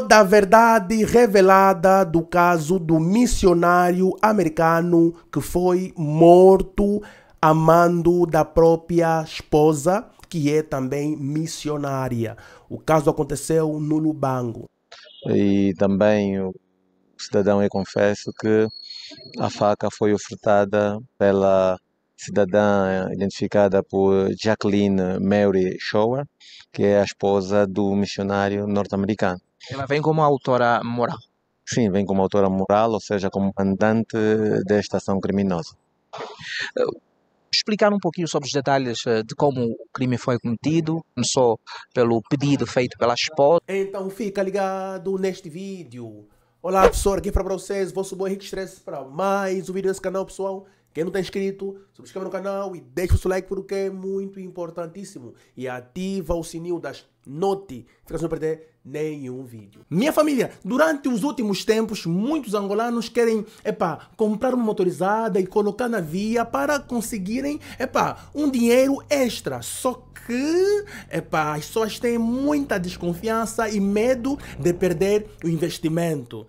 toda a verdade revelada do caso do missionário americano que foi morto a mando da própria esposa, que é também missionária. O caso aconteceu no Lubango. E também o cidadão, eu confesso que a faca foi ofertada pela cidadã identificada por Jacqueline Mary Shower, que é a esposa do missionário norte-americano. Ela vem como autora moral. Sim, vem como autora moral, ou seja, como mandante desta ação criminosa. Eh, explicar um pouquinho sobre os detalhes eh, de como o crime foi cometido, não só pelo pedido feito pela esposa. Então fica ligado neste vídeo. Olá pessoal, aqui para vocês, vosso bom Henrique Estresse para mais um vídeo desse canal pessoal. Quem não está inscrito, subscreva no canal e deixe o seu like porque é muito importantíssimo. E ativa o sininho das notificações para não perder nenhum vídeo. Minha família, durante os últimos tempos, muitos angolanos querem, epá, comprar uma motorizada e colocar na via para conseguirem, epá, um dinheiro extra. Só que, epá, as pessoas têm muita desconfiança e medo de perder o investimento.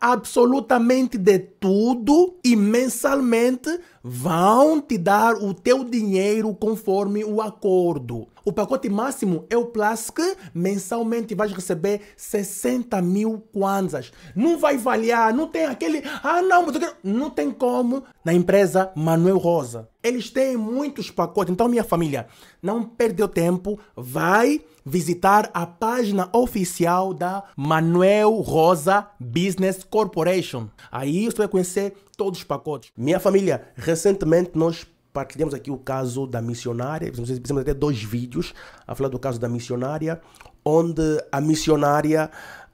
absolutamente de tudo e mensalmente vão te dar o teu dinheiro conforme o acordo. O pacote máximo é o Plus que mensalmente vais receber 60 mil kwanzas. Não vai valer, não tem aquele, ah não, mas eu quero... não tem como na empresa Manuel Rosa. Eles têm muitos pacotes, então minha família, não perdeu tempo, vai visitar a página oficial da Manuel Rosa Business Corporation. Aí você vai conhecer todos os pacotes. Minha família, recentemente nós partilhamos aqui o caso da missionária, fizemos até dois vídeos a falar do caso da missionária, onde a missionária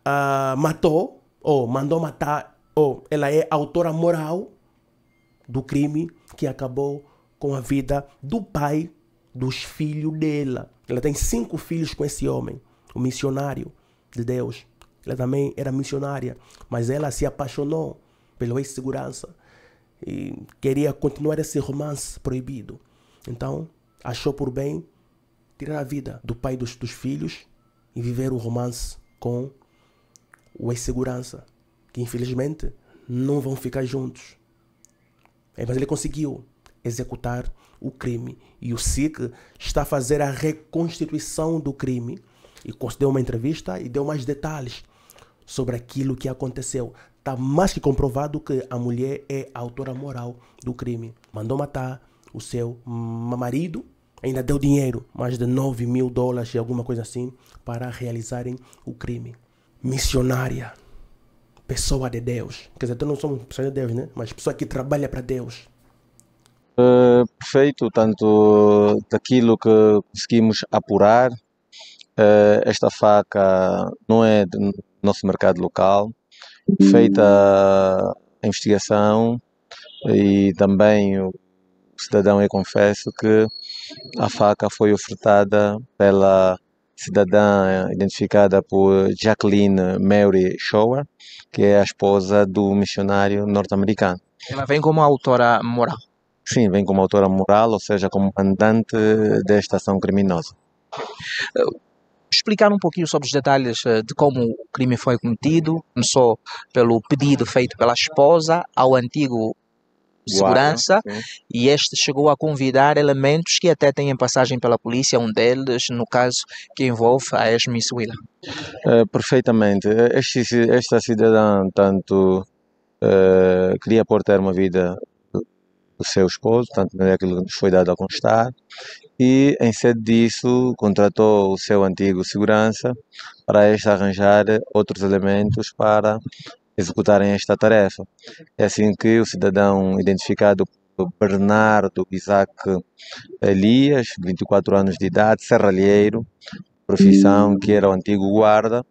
uh, matou, ou mandou matar, ou ela é autora moral do crime que acabou com a vida do pai dos filhos dela. Ela tem cinco filhos com esse homem, o missionário de Deus. Ela também era missionária, mas ela se apaixonou pelo ex-segurança e queria continuar esse romance proibido. Então, achou por bem tirar a vida do pai dos, dos filhos e viver o romance com o ex-segurança, que infelizmente não vão ficar juntos. É, mas ele conseguiu executar o crime e o SIC está a fazer a reconstituição do crime e deu uma entrevista e deu mais detalhes sobre aquilo que aconteceu. Está mais que comprovado que a mulher é a autora moral do crime. Mandou matar o seu marido, ainda deu dinheiro, mais de 9 mil dólares e alguma coisa assim, para realizarem o crime. Missionária. Pessoa de Deus. Quer dizer, então não somos pessoas de Deus, né? Mas pessoa que trabalha para Deus. Eh, perfeito, tanto daquilo que conseguimos apurar, eh, esta faca não é nosso mercado local, uhum. feita a investigação e também o cidadão, eu confesso que a faca foi ofertada pela cidadã identificada por Jacqueline Mary Shower, que é a esposa do missionário norte-americano. Ela vem como autora moral? Sim, vem como autora moral, ou seja, como mandante desta ação criminosa explicar um pouquinho sobre os detalhes eh, de como o crime foi cometido, não só pelo pedido feito pela esposa ao antigo segurança e este chegou a convidar elementos que até têm passagem pela polícia, um deles, no caso, que envolve a ex-Miss É, eh, perfeitamente. Eh, este, esta cidadã, tanto uh, queria portar uma vida do seu esposo, tanto é aquilo que nos foi dado a constar, e, em sede disso, contratou o seu antigo segurança para este arranjar outros elementos para executarem esta tarefa. É assim que o cidadão identificado Bernardo Isaac eh, Elias, 24 anos de idade, serralheiro, profissão que era o antigo guarda,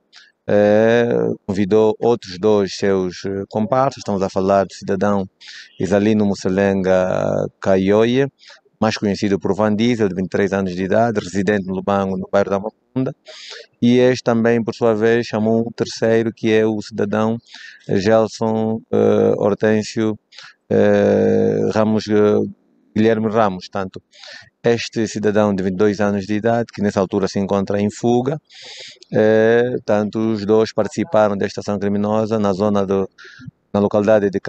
eh, convidou outros dois seus eh, comparsas, estamos a falar do cidadão Isalino Musselenga Caioia, mais conhecido por Van Diesel, de 23 anos de idade, residente no Lubango, no bairro da Macunda. E este também, por sua vez, chamou um terceiro, que é o cidadão eh, Gelson uh, Hortêncio uh, Ramos uh, Guilherme Ramos, tanto este cidadão de 22 anos de idade, que nessa altura se encontra em fuga, eh, tanto os dois participaram desta ação criminosa na zona do, na localidade de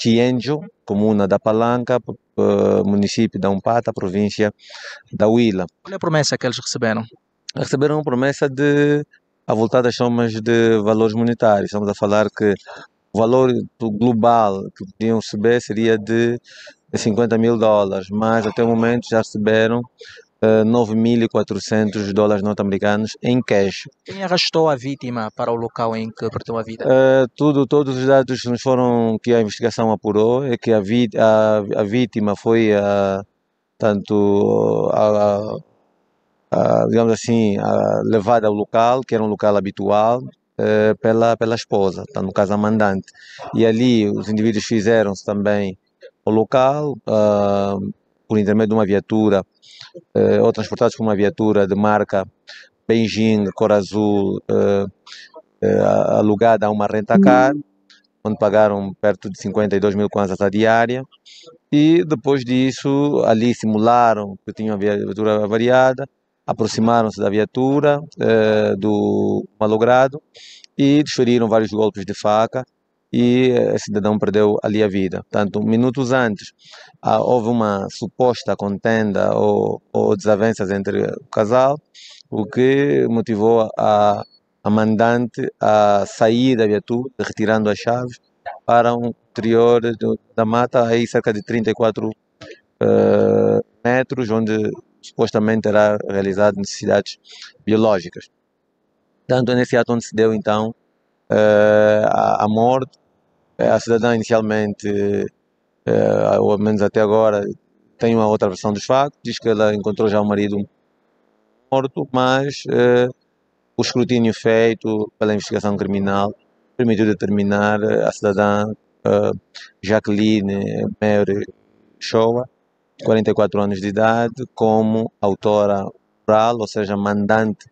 Chienjo, comuna da Palanca, município da Umpata, província da Huila. Qual é a promessa que eles receberam? Receberam uma promessa de a voltar das somas de valores monetários. Estamos a falar que o valor global que podiam receber seria de 50 mil dólares, mas até o momento já receberam uh, eh, 9.400 dólares norte-americanos em cash. Quem arrastou a vítima para o local em que perdeu a vida? Uh, tudo, todos os dados nos foram que a investigação apurou é que a, a, a vítima foi eh, a, tanto a, a, digamos assim levada ao local, que era um local habitual, pela, pela esposa, tá, no caso a mandante. E ali os indivíduos fizeram-se também o local, uh, por intermédio de uma viatura eh, ou transportados por uma viatura de marca Beijing Cor Azul, eh, eh, alugada a uma rentacar, uhum. onde pagaram perto de 52 mil kwanzas a diária. E depois disso, ali simularam que tinham a viatura variada, aproximaram-se da viatura do malogrado e desferiram vários golpes de faca e esse eh, cidadão perdeu ali a vida. Portanto, minutos antes ah, houve uma suposta contenda ou, ou, desavenças entre o casal, o que motivou a, a mandante a sair da viatura, retirando as chaves para um interior do, da mata, aí cerca de 34 uh, eh, metros, onde supostamente terá realizado necessidades biológicas. Tanto nesse ato onde se deu então uh, a, a morte é, a cidadã inicialmente, eh, ou ao menos até agora, tem uma outra versão dos factos, diz que ela encontrou já o marido morto, mas eh, o escrutínio feito pela investigação criminal permitiu determinar eh, a cidadã Jacqueline Mary Shoa, 44 anos de idade, como autora oral, ou seja, mandante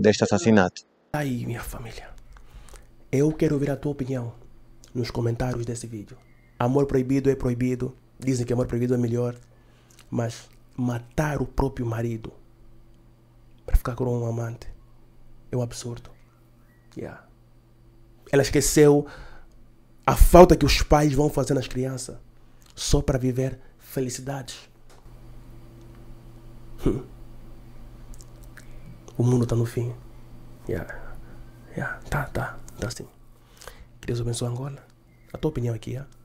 deste assassinato. Aí, minha família, eu quero ouvir a tua opinião nos comentários desse vídeo. Amor proibido é proibido. Dizem que amor proibido é melhor. Mas matar o próprio marido para ficar com um amante é um absurdo. Yeah. Ela esqueceu a falta que os pais vão fazer nas crianças só para viver felicidades. Hum. O mundo está no fim. Yeah. Yeah. Tá, tá. Tá sim. Deus abençoe Angola. A tua opinião aqui, é?